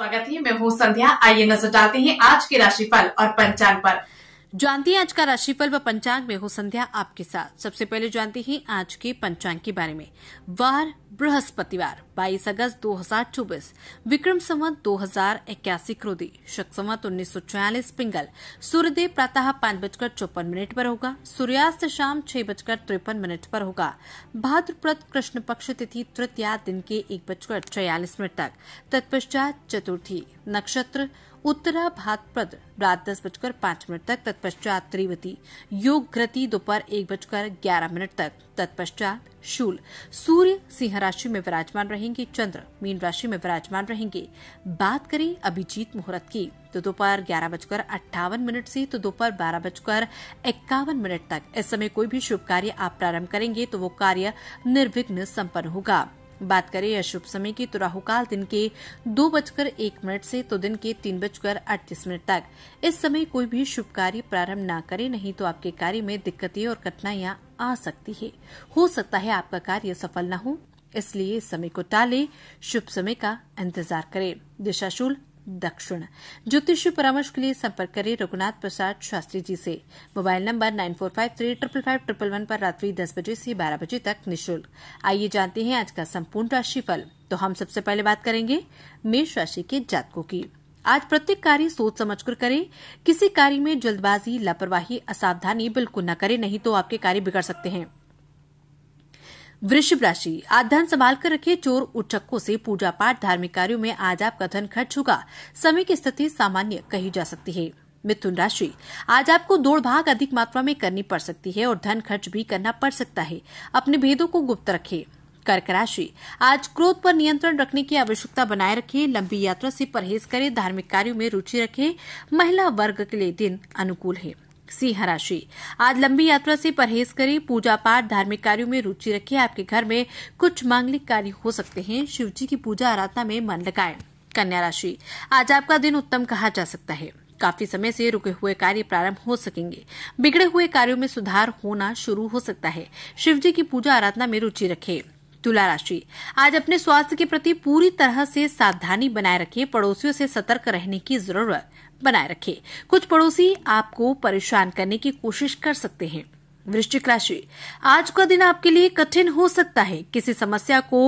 स्वागत है मैं हूँ संध्या आइए नजर डालते हैं आज के राशिफल और पंचांग पर जानती हैं आज का राशिफल व पंचांग में हो संध्या आपके साथ सबसे पहले जानते हैं आज के पंचांग के बारे में वार बृहस्पतिवार 22 अगस्त 2024 विक्रम संवत दो हजार इक्यासी क्रोधी शक संवत उन्नीस सौ छियालीस पिंगल सूर्यदेव प्रातः पांच बजकर चौपन मिनट पर होगा सूर्यास्त शाम छह बजकर तिरपन मिनट पर होगा भाद्रप्रत कृष्ण पक्ष तिथि तृतीया दिन के एक बजकर छियालीस मिनट तक तत्पश्चात चतुर्थी नक्षत्र उत्तरा भाद्रपद रात दस बजकर पांच मिनट तक तत्पश्चात त्रिवती योग ग्रति दोपहर एक बजकर ग्यारह मिनट तक तत्पश्चात शूल सूर्य सिंह राशि में विराजमान रहेंगे चंद्र मीन राशि में विराजमान रहेंगे बात करें अभिजीत मुहूर्त की तो दोपहर ग्यारह बजकर अट्ठावन मिनट से तो दोपहर बारह बजकर इक्यावन मिनट तक इस समय कोई भी शुभ कार्य आप प्रारंभ करेंगे तो वो कार्य निर्विघ्न संपन्न होगा बात करें अशुभ समय की तो राहुकाल दिन के दो बजकर एक मिनट से तो दिन के तीन बजकर अड़तीस मिनट तक इस समय कोई भी शुभ कार्य प्रारंभ न करें नहीं तो आपके कार्य में दिक्कतें और कठिनाइयां आ सकती है हो सकता है आपका कार्य सफल न हो इसलिए समय को टालें शुभ समय का इंतजार करें दिशाशूल दक्षिण ज्योतिष परामर्श के लिए संपर्क करें रघुनाथ प्रसाद शास्त्री जी से mobile number nine four five three triple five triple one पर रात्रि दस बजे से बारह बजे तक निशुल्क आइए जानते हैं आज का संपूर्ण राशिफल तो हम सबसे पहले बात करेंगे मेष राशि के जातकों की आज प्रत्येक कार्य सोच समझकर करें किसी कार्य में जल्दबाजी लापरवाही असावधानी बिल्कुल न करें नहीं तो आपके कार्य बिगड़ सकते हैं वृषभ राशि आज धन संभाल कर रखे चोर उचक्कों से पूजा पाठ धार्मिक कार्यों में आज आपका धन खर्च होगा समय की स्थिति सामान्य कही जा सकती है मिथुन राशि आज आपको दौड़ भाग अधिक मात्रा में करनी पड़ सकती है और धन खर्च भी करना पड़ सकता है अपने भेदों को गुप्त रखें कर्क राशि आज क्रोध पर नियंत्रण रखने की आवश्यकता बनाए रखें लंबी यात्रा से परहेज करें धार्मिक कार्यों में रुचि रखें महिला वर्ग के लिए दिन अनुकूल है सिंह राशि आज लंबी यात्रा से परहेज करें पूजा पाठ धार्मिक कार्यों में रुचि रखें आपके घर में कुछ मांगलिक कार्य हो सकते हैं शिवजी की पूजा आराधना में मन लगाएं कन्या राशि आज आपका दिन उत्तम कहा जा सकता है काफी समय से रुके हुए कार्य प्रारंभ हो सकेंगे बिगड़े हुए कार्यों में सुधार होना शुरू हो सकता है शिवजी की पूजा आराधना में रुचि रखें तुला राशि आज अपने स्वास्थ्य के प्रति पूरी तरह से सावधानी बनाए रखें पड़ोसियों से सतर्क रहने की जरूरत बनाए रखें कुछ पड़ोसी आपको परेशान करने की कोशिश कर सकते हैं वृश्चिक राशि आज का दिन आपके लिए कठिन हो सकता है किसी समस्या को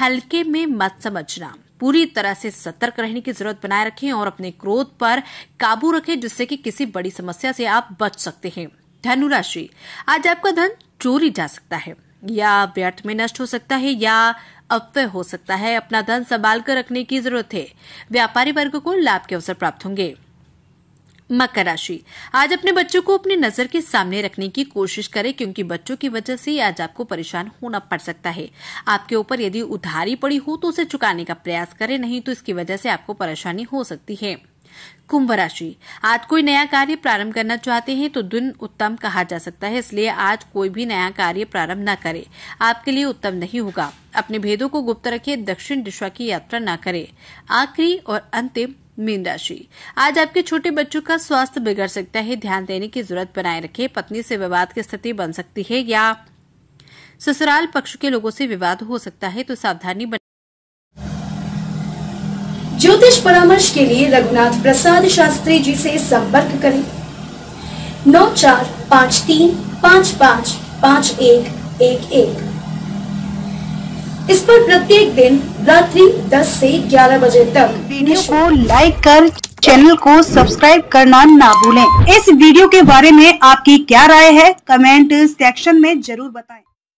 हल्के में मत समझना पूरी तरह से सतर्क रहने की जरूरत बनाए रखें और अपने क्रोध पर काबू रखें जिससे कि किसी बड़ी समस्या से आप बच सकते हैं धनु राशि आज आपका धन चोरी जा सकता है या व्यर्थ में नष्ट हो सकता है या अपव्य हो सकता है अपना धन संभाल कर रखने की जरूरत है व्यापारी वर्ग को लाभ के अवसर प्राप्त होंगे मकर राशि आज अपने बच्चों को अपनी नजर के सामने रखने की कोशिश करें क्योंकि बच्चों की वजह से आज आपको परेशान होना पड़ सकता है आपके ऊपर यदि उधारी पड़ी हो तो उसे चुकाने का प्रयास करें नहीं तो इसकी वजह से आपको परेशानी हो सकती है कुंभ राशि आज कोई नया कार्य प्रारंभ करना चाहते हैं तो दिन उत्तम कहा जा सकता है इसलिए आज कोई भी नया कार्य प्रारंभ न करें आपके लिए उत्तम नहीं होगा अपने भेदों को गुप्त रखें दक्षिण दिशा की यात्रा न करें आखिरी और अंतिम मीन राशि आज आपके छोटे बच्चों का स्वास्थ्य बिगड़ सकता है ध्यान देने की जरूरत बनाए रखें पत्नी से विवाद की स्थिति बन सकती है या ससुराल पक्ष के लोगों से विवाद हो सकता है तो सावधानी ज्योतिष परामर्श के लिए रघुनाथ प्रसाद शास्त्री जी से संपर्क करें नौ चार पाँच तीन पाँच पाँच पाँच एक एक एक इस पर प्रत्येक दिन रात्रि 10 से 11 बजे तक वीडियो को लाइक कर चैनल को सब्सक्राइब करना ना भूलें। इस वीडियो के बारे में आपकी क्या राय है कमेंट सेक्शन में जरूर बताएं।